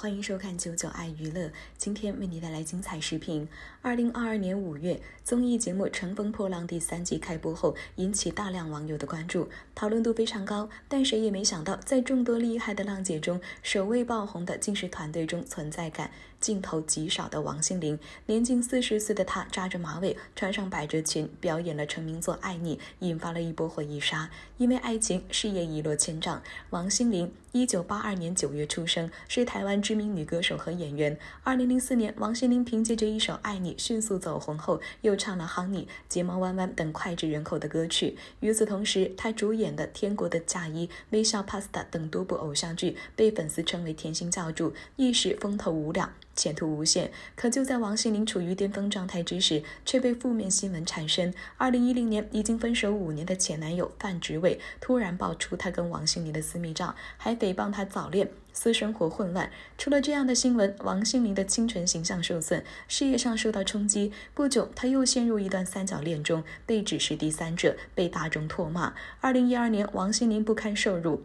欢迎收看九九爱娱乐，今天为你带来精彩视频。二零二二年五月，综艺节目《乘风破浪》第三季开播后，引起大量网友的关注，讨论度非常高。但谁也没想到，在众多厉害的浪姐中，首位爆红的竟是团队中存在感、镜头极少的王心凌。年近四十岁的她，扎着马尾，穿上百褶裙，表演了成名作《爱你》，引发了一波回忆杀。因为爱情，事业一落千丈，王心凌。一九八二年九月出生，是台湾知名女歌手和演员。二零零四年，王心凌凭借着一首《爱你》迅速走红，后又唱了《Honey》《睫毛弯弯》等脍炙人口的歌曲。与此同时，她主演的《天国的嫁衣》《微笑 Pasta》等多部偶像剧，被粉丝称为“甜心教主”，一时风头无两。前途无限，可就在王心凌处于巅峰状态之时，却被负面新闻缠身。二零一零年，已经分手五年的前男友范植伟突然爆出他跟王心凌的私密照，还诽谤她早恋、私生活混乱。除了这样的新闻，王心凌的清纯形象受损，事业上受到冲击。不久，她又陷入一段三角恋中，被指是第三者，被大众唾骂。二零一二年，王心凌不堪受辱。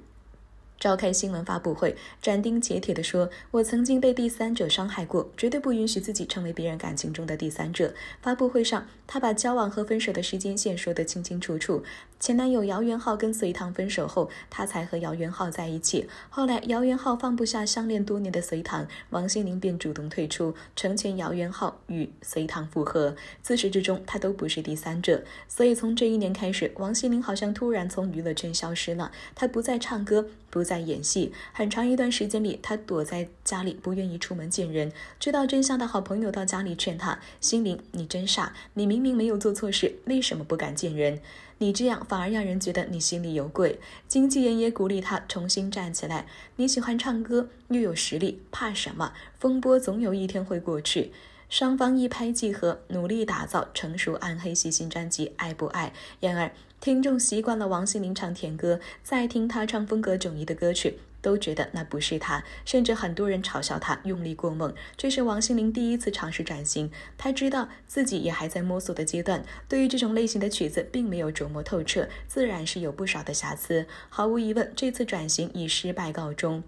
召开新闻发布会，斩钉截铁地说：“我曾经被第三者伤害过，绝对不允许自己成为别人感情中的第三者。”发布会上，他把交往和分手的时间线说得清清楚楚。前男友姚元浩跟隋棠分手后，他才和姚元浩在一起。后来，姚元浩放不下相恋多年的隋棠，王心凌便主动退出，成全姚元浩与隋棠复合。自始至终，他都不是第三者。所以，从这一年开始，王心凌好像突然从娱乐圈消失了。她不再唱歌，不再。在演戏，很长一段时间里，他躲在家里，不愿意出门见人。知道真相的好朋友到家里劝他：“心灵，你真傻，你明明没有做错事，为什么不敢见人？你这样反而让人觉得你心里有鬼。”经纪人也鼓励他重新站起来：“你喜欢唱歌，又有实力，怕什么？风波总有一天会过去。”双方一拍即合，努力打造成熟暗黑系新专辑《爱不爱》。然而，听众习惯了王心凌唱甜歌，再听她唱风格迥异的歌曲，都觉得那不是她。甚至很多人嘲笑她用力过猛。这是王心凌第一次尝试转型，她知道自己也还在摸索的阶段，对于这种类型的曲子并没有琢磨透彻，自然是有不少的瑕疵。毫无疑问，这次转型以失败告终。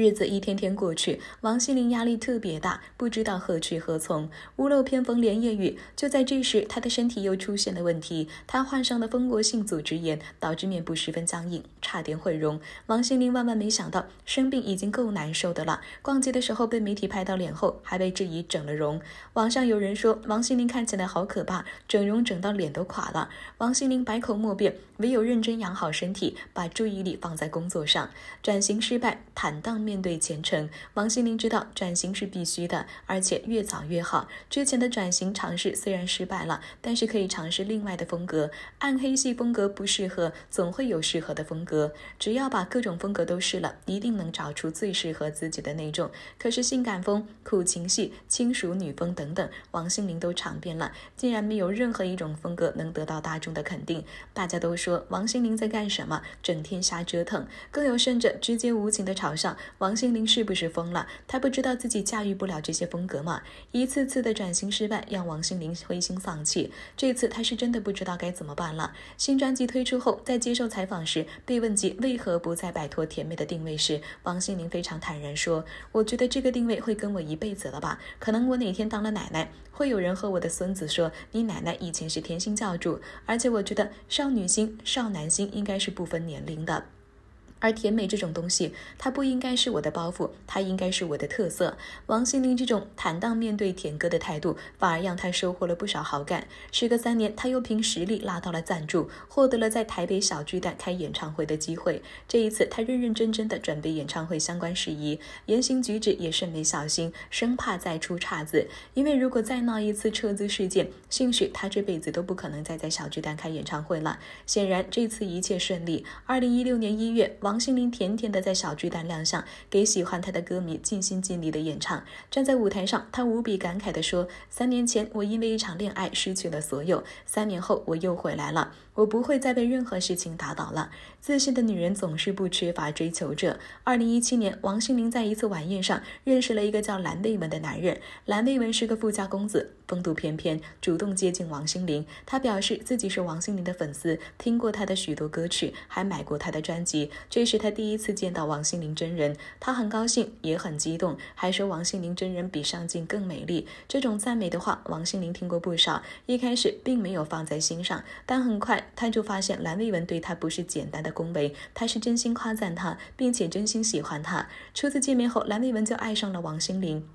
日子一天天过去，王心凌压力特别大，不知道何去何从。屋漏偏逢连夜雨，就在这时，她的身体又出现了问题。她患上了蜂窝性组织炎，导致面部十分僵硬，差点毁容。王心凌万万没想到，生病已经够难受的了。逛街的时候被媒体拍到脸后，还被质疑整了容。网上有人说王心凌看起来好可怕，整容整到脸都垮了。王心凌百口莫辩，唯有认真养好身体，把注意力放在工作上。转型失败，坦荡。面对前程，王心凌知道转型是必须的，而且越早越好。之前的转型尝试虽然失败了，但是可以尝试另外的风格。暗黑系风格不适合，总会有适合的风格。只要把各种风格都试了，一定能找出最适合自己的那种。可是性感风、苦情戏、轻熟女风等等，王心凌都尝遍了，竟然没有任何一种风格能得到大众的肯定。大家都说王心凌在干什么？整天瞎折腾。更有甚者，直接无情的嘲笑。王心凌是不是疯了？她不知道自己驾驭不了这些风格吗？一次次的转型失败让王心凌灰心丧气，这次她是真的不知道该怎么办了。新专辑推出后，在接受采访时被问及为何不再摆脱甜美的定位时，王心凌非常坦然说：“我觉得这个定位会跟我一辈子了吧，可能我哪天当了奶奶，会有人和我的孙子说，你奶奶以前是甜心教主。而且我觉得少女心、少男心应该是不分年龄的。”而甜美这种东西，它不应该是我的包袱，它应该是我的特色。王心凌这种坦荡面对甜歌的态度，反而让她收获了不少好感。时隔三年，她又凭实力拉到了赞助，获得了在台北小巨蛋开演唱会的机会。这一次，她认认真真的准备演唱会相关事宜，言行举止也甚为小心，生怕再出岔子。因为如果再闹一次撤资事件，兴许她这辈子都不可能再在小巨蛋开演唱会了。显然，这次一切顺利。二零一六年一月，王。王心凌甜甜的在小巨蛋亮相，给喜欢她的歌迷尽心尽力的演唱。站在舞台上，她无比感慨的说：“三年前，我因为一场恋爱失去了所有；三年后，我又回来了。我不会再被任何事情打倒了。”自信的女人总是不缺乏追求者。二零一七年，王心凌在一次晚宴上认识了一个叫蓝内文的男人。蓝内文是个富家公子，风度翩翩，主动接近王心凌。他表示自己是王心凌的粉丝，听过她的许多歌曲，还买过她的专辑。这是他第一次见到王心凌真人，他很高兴，也很激动，还说王心凌真人比上镜更美丽。这种赞美的话，王心凌听过不少，一开始并没有放在心上，但很快他就发现兰丽文对他不是简单的恭维，他是真心夸赞他，并且真心喜欢他。初次见面后，兰丽文就爱上了王心凌。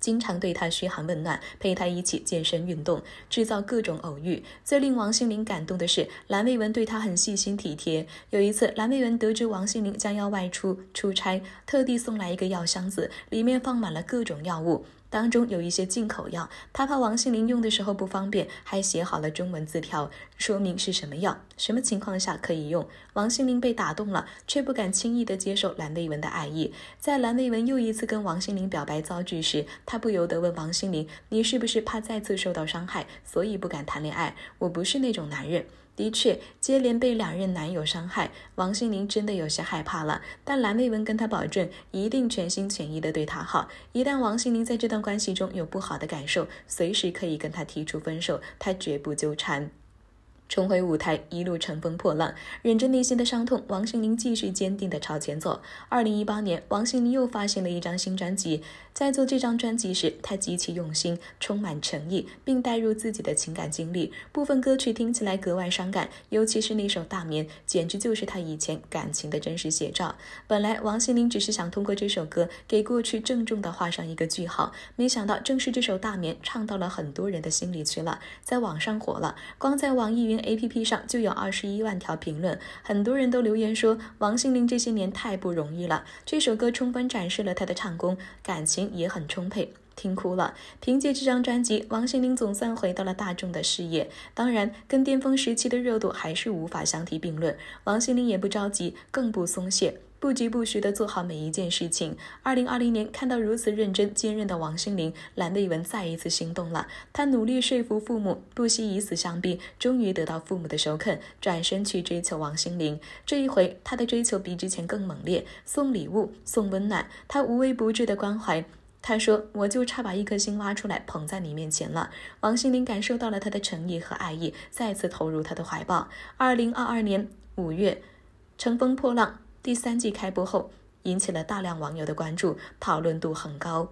经常对他嘘寒问暖，陪他一起健身运动，制造各种偶遇。最令王心凌感动的是，蓝蔚文对她很细心体贴。有一次，蓝蔚文得知王心凌将要外出出差，特地送来一个药箱子，里面放满了各种药物。当中有一些进口药，他怕王心凌用的时候不方便，还写好了中文字条，说明是什么药，什么情况下可以用。王心凌被打动了，却不敢轻易的接受蓝丽文的爱意。在蓝丽文又一次跟王心凌表白遭拒时，他不由得问王心凌：“你是不是怕再次受到伤害，所以不敢谈恋爱？”我不是那种男人。的确，接连被两任男友伤害，王心凌真的有些害怕了。但蓝蔚文跟她保证，一定全心全意的对她好。一旦王心凌在这段关系中有不好的感受，随时可以跟她提出分手，她绝不纠缠。重回舞台，一路乘风破浪，忍着内心的伤痛，王心凌继续坚定地朝前走。二零一八年，王心凌又发行了一张新专辑。在做这张专辑时，她极其用心，充满诚意，并带入自己的情感经历。部分歌曲听起来格外伤感，尤其是那首《大眠》，简直就是她以前感情的真实写照。本来王心凌只是想通过这首歌给过去郑重地画上一个句号，没想到正是这首《大眠》唱到了很多人的心里去了，在网上火了。光在网易云。APP 上就有二十一万条评论，很多人都留言说王心凌这些年太不容易了。这首歌充分展示了她的唱功，感情也很充沛，听哭了。凭借这张专辑，王心凌总算回到了大众的视野，当然跟巅峰时期的热度还是无法相提并论。王心凌也不着急，更不松懈。不疾不徐地做好每一件事情。二零二零年，看到如此认真坚韧的王心凌，蓝的一文再一次心动了。他努力说服父母，不惜以死相逼，终于得到父母的首肯，转身去追求王心凌。这一回，他的追求比之前更猛烈，送礼物，送温暖，他无微不至的关怀。他说：“我就差把一颗心挖出来捧在你面前了。”王心凌感受到了他的诚意和爱意，再次投入他的怀抱。二零二二年五月，乘风破浪。第三季开播后，引起了大量网友的关注，讨论度很高。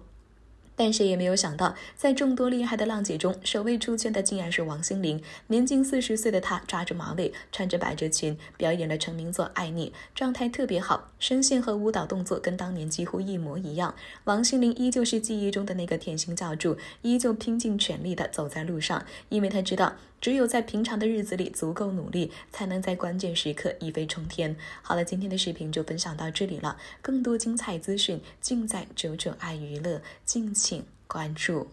但谁也没有想到，在众多厉害的浪姐中，首位出圈的竟然是王心凌。年近四十岁的她，扎着马尾，穿着百褶裙，表演了成名作《爱你》，状态特别好，声线和舞蹈动作跟当年几乎一模一样。王心凌依旧是记忆中的那个甜心教主，依旧拼尽全力的走在路上，因为她知道，只有在平常的日子里足够努力，才能在关键时刻一飞冲天。好了，今天的视频就分享到这里了，更多精彩资讯尽在九九爱娱乐，敬请。请关注。